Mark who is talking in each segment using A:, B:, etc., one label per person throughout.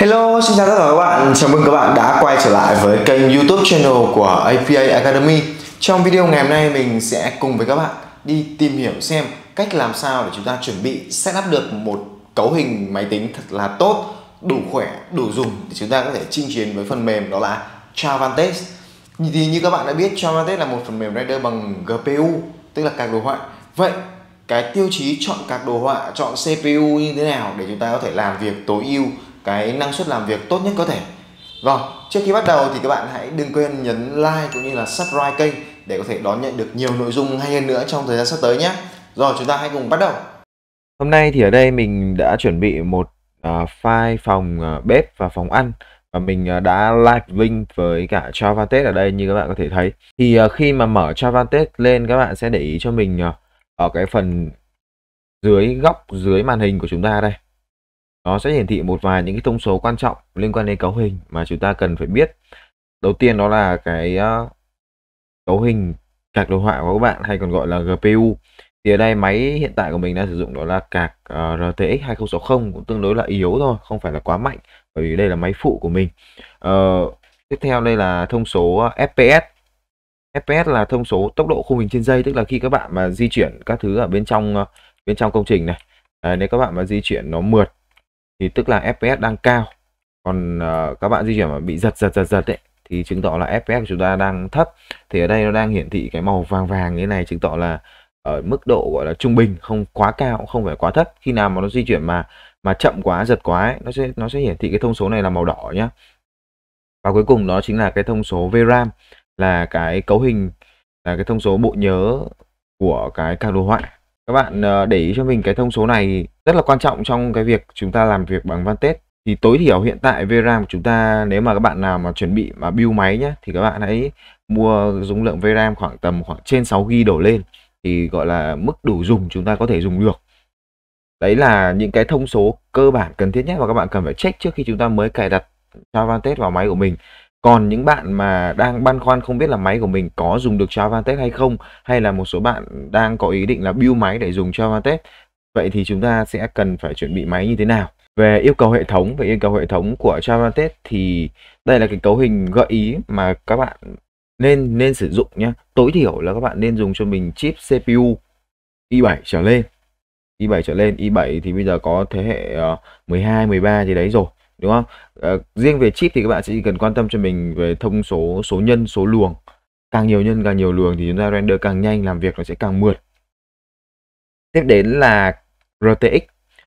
A: Hello, xin chào tất cả các bạn. Chào mừng các bạn đã quay trở lại với kênh YouTube channel của APA Academy. Trong video ngày hôm nay mình sẽ cùng với các bạn đi tìm hiểu xem cách làm sao để chúng ta chuẩn bị setup được một cấu hình máy tính thật là tốt, đủ khỏe, đủ dùng để chúng ta có thể chinh chiến với phần mềm đó là Travantes. Thì như các bạn đã biết Travantes là một phần mềm render bằng GPU, tức là card đồ họa. Vậy cái tiêu chí chọn card đồ họa, chọn CPU như thế nào để chúng ta có thể làm việc tối ưu cái năng suất làm việc tốt nhất có thể rồi vâng, trước khi bắt đầu thì các bạn hãy đừng quên nhấn like cũng như là subscribe kênh để có thể đón nhận được nhiều nội dung hay hơn nữa trong thời gian sắp tới nhé rồi chúng ta hãy cùng bắt đầu hôm nay thì ở đây mình đã chuẩn bị một uh, file phòng uh, bếp và phòng ăn và mình uh, đã live link với cả Travatest ở đây như các bạn có thể thấy thì uh, khi mà mở Travatest lên các bạn sẽ để ý cho mình uh, ở cái phần dưới góc dưới màn hình của chúng ta đây nó sẽ hiển thị một vài những cái thông số quan trọng liên quan đến cấu hình mà chúng ta cần phải biết đầu tiên đó là cái uh, cấu hình card đồ họa của các bạn hay còn gọi là GPU thì ở đây máy hiện tại của mình đang sử dụng đó là card uh, RTX 2060 cũng tương đối là yếu thôi không phải là quá mạnh bởi vì đây là máy phụ của mình uh, tiếp theo đây là thông số ờ, FPS FPS là thông số tốc độ khung hình trên dây, tức là khi các bạn mà di chuyển các thứ ở bên trong bên trong công trình này à, nếu các bạn mà di chuyển nó mượt thì tức là fps đang cao còn uh, các bạn di chuyển mà bị giật giật giật giật ấy thì chứng tỏ là fps của chúng ta đang thấp thì ở đây nó đang hiển thị cái màu vàng vàng như này chứng tỏ là ở mức độ gọi là trung bình không quá cao không phải quá thấp khi nào mà nó di chuyển mà mà chậm quá giật quá ấy, nó sẽ nó sẽ hiển thị cái thông số này là màu đỏ nhá và cuối cùng đó chính là cái thông số VRAM là cái cấu hình là cái thông số bộ nhớ của cái card đồ họa các bạn ờ, để ý cho mình cái thông số này rất là quan trọng trong cái việc chúng ta làm việc bằng van test thì tối thiểu hiện tại VRAM của chúng ta nếu mà các bạn nào mà chuẩn bị mà build máy nhé thì các bạn hãy mua dung lượng VRAM khoảng tầm khoảng trên 6 GB đổ lên thì gọi là mức đủ dùng chúng ta có thể dùng được đấy là những cái thông số cơ bản cần thiết nhất mà các bạn cần phải check trước khi chúng ta mới cài đặt cho van test vào máy của mình còn những bạn mà đang băn khoăn không biết là máy của mình có dùng được cho Travatec hay không hay là một số bạn đang có ý định là build máy để dùng cho Travatec Vậy thì chúng ta sẽ cần phải chuẩn bị máy như thế nào? Về yêu cầu hệ thống, về yêu cầu hệ thống của Travatec thì đây là cái cấu hình gợi ý mà các bạn nên nên sử dụng nhé. Tối thiểu là các bạn nên dùng cho mình chip CPU i7 trở lên. i7 trở lên, i7 thì bây giờ có thế hệ 12, ờ, 13 gì đấy rồi đúng không à, riêng về chip thì các bạn sẽ chỉ cần quan tâm cho mình về thông số số nhân số luồng càng nhiều nhân càng nhiều luồng thì chúng ta render càng nhanh làm việc nó sẽ càng mượt tiếp đến là RTX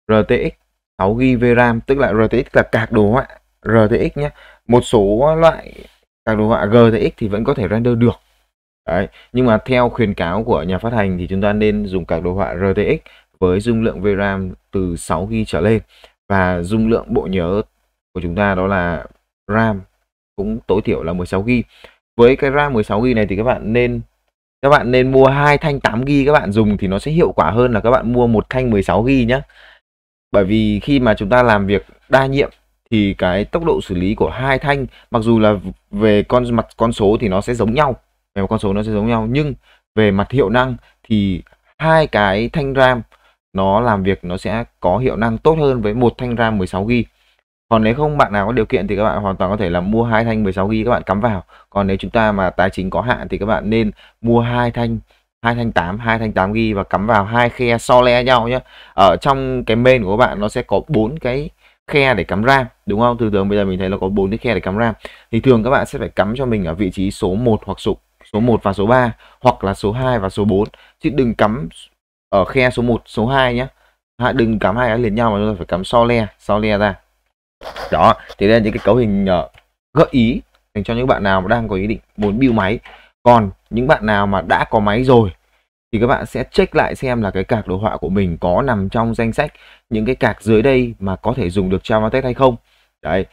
A: RTX 6 GB RAM tức là RTX là cạc đồ họa RTX nhé một số loại cạc đồ họa GTX thì vẫn có thể render được Đấy. nhưng mà theo khuyến cáo của nhà phát hành thì chúng ta nên dùng cạc đồ họa RTX với dung lượng VRAM từ 6 GB trở lên và dung lượng bộ nhớ của chúng ta đó là RAM cũng tối thiểu là 16GB. Với cái RAM 16GB này thì các bạn nên các bạn nên mua hai thanh 8GB các bạn dùng thì nó sẽ hiệu quả hơn là các bạn mua một thanh 16GB nhé. Bởi vì khi mà chúng ta làm việc đa nhiệm thì cái tốc độ xử lý của hai thanh mặc dù là về con mặt con số thì nó sẽ giống nhau, về con số nó sẽ giống nhau nhưng về mặt hiệu năng thì hai cái thanh RAM nó làm việc nó sẽ có hiệu năng tốt hơn với một thanh RAM 16GB còn nếu không bạn nào có điều kiện thì các bạn hoàn toàn có thể là mua hai thanh 16 GB các bạn cắm vào còn nếu chúng ta mà tài chính có hạn thì các bạn nên mua hai thanh hai thanh 8 hai thanh 8 GB và cắm vào hai khe so le nhau nhé ở trong cái main của các bạn nó sẽ có bốn cái khe để cắm RAM đúng không thường thường bây giờ mình thấy là có bốn cái khe để cắm RAM thì thường các bạn sẽ phải cắm cho mình ở vị trí số 1 hoặc số số 1 và số 3 hoặc là số 2 và số 4 chứ đừng cắm ở khe số 1 số 2 nhé đừng cắm hai cái liền nhau mà chúng ta phải cắm so le so le ra đó thì đây là những cái cấu hình ờ, gợi ý dành cho những bạn nào mà đang có ý định muốn build máy còn những bạn nào mà đã có máy rồi thì các bạn sẽ check lại xem là cái cạc đồ họa của mình có nằm trong danh sách những cái cạc dưới đây mà có thể dùng được Travatec hay không đấy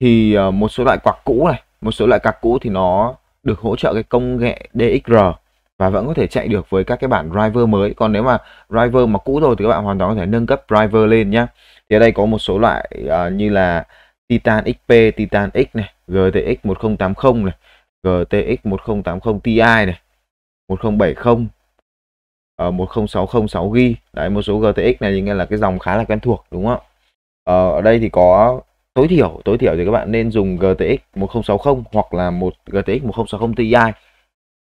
A: thì ờ, một số loại quạt cũ này một số loại cạc cũ thì nó được hỗ trợ cái công nghệ DXR và vẫn có thể chạy được với các cái bản driver mới còn nếu mà driver mà cũ rồi thì các bạn hoàn toàn có thể nâng cấp driver lên nhé thì ở đây có một số loại uh, như là Titan XP, Titan X này, GTX 1080 này, GTX 1080 Ti này, 1070 uh, 1060 6GB. Đấy một số GTX này nghe là cái dòng khá là quen thuộc đúng không ạ? Ờ, uh, ở đây thì có tối thiểu, tối thiểu thì các bạn nên dùng GTX 1060 hoặc là một GTX 1060 Ti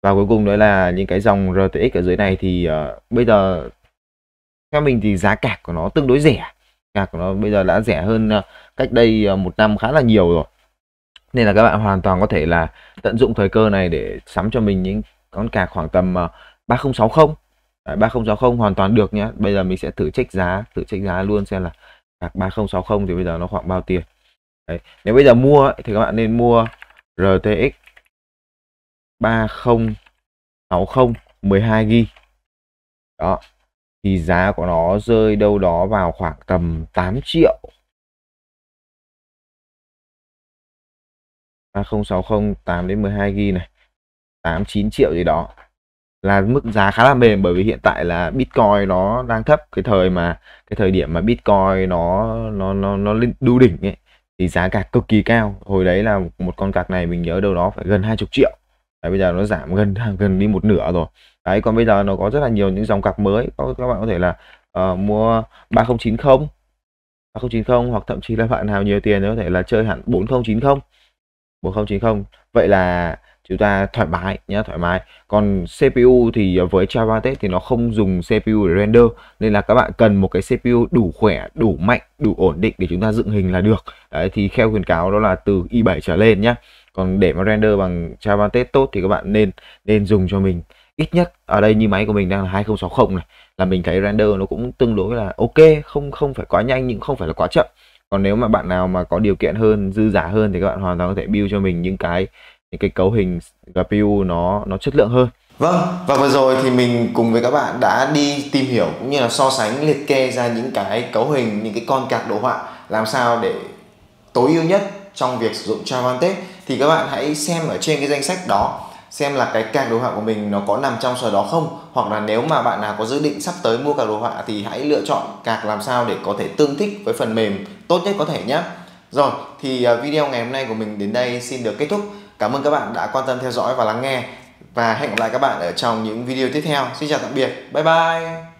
A: và cuối cùng đó là những cái dòng RTX ở dưới này thì uh, bây giờ theo mình thì giá cả của nó tương đối rẻ cả của nó bây giờ đã rẻ hơn uh, cách đây uh, một năm khá là nhiều rồi nên là các bạn hoàn toàn có thể là tận dụng thời cơ này để sắm cho mình những con cạc khoảng tầm uh, 3060 Đấy, 3060 hoàn toàn được nhé bây giờ mình sẽ thử check giá thử check giá luôn xem là cạc 3060 thì bây giờ nó khoảng bao tiền Đấy. nếu bây giờ mua thì các bạn nên mua RTX 3060 12 g đó thì giá của nó rơi đâu đó vào khoảng tầm 8 triệu 3060 8 đến 12 g này 8 9 triệu gì đó là mức giá khá là mềm bởi vì hiện tại là Bitcoin nó đang thấp cái thời mà cái thời điểm mà Bitcoin nó nó nó nó lên đu đỉnh ấy thì giá cạc cực kỳ cao hồi đấy là một con cạc này mình nhớ đâu đó phải gần 20 triệu Đấy, bây giờ nó giảm gần gần đi một nửa rồi đấy còn bây giờ nó có rất là nhiều những dòng cặp mới có các bạn có thể là uh, mua 3090 3090 hoặc thậm chí là bạn nào nhiều tiền thì có thể là chơi hẳn 4090 4090 vậy là chúng ta thoải mái nhé thoải mái còn CPU thì với Chavatet thì nó không dùng CPU để render nên là các bạn cần một cái CPU đủ khỏe đủ mạnh đủ ổn định để chúng ta dựng hình là được đấy thì theo khuyến cáo đó là từ i7 trở lên nhé còn để mà render bằng test tốt thì các bạn nên nên dùng cho mình ít nhất ở đây như máy của mình đang là 2060 này là mình thấy render nó cũng tương đối là ok không không phải quá nhanh nhưng không phải là quá chậm còn nếu mà bạn nào mà có điều kiện hơn dư giả hơn thì các bạn hoàn toàn có thể build cho mình những cái những cái cấu hình GPU nó nó chất lượng hơn Vâng, và vừa rồi thì mình cùng với các bạn đã đi tìm hiểu cũng như là so sánh liệt kê ra những cái cấu hình, những cái con cạc đồ họa làm sao để tối ưu nhất trong việc sử dụng Travantex thì các bạn hãy xem ở trên cái danh sách đó xem là cái càng đồ họa của mình nó có nằm trong số đó không hoặc là nếu mà bạn nào có dự định sắp tới mua càng đồ họa thì hãy lựa chọn cạc làm sao để có thể tương thích với phần mềm tốt nhất có thể nhé rồi thì à, video ngày hôm nay của mình đến đây xin được kết thúc cảm ơn các bạn đã quan tâm theo dõi và lắng nghe và hẹn gặp lại các bạn ở trong những video tiếp theo xin chào tạm biệt bye bye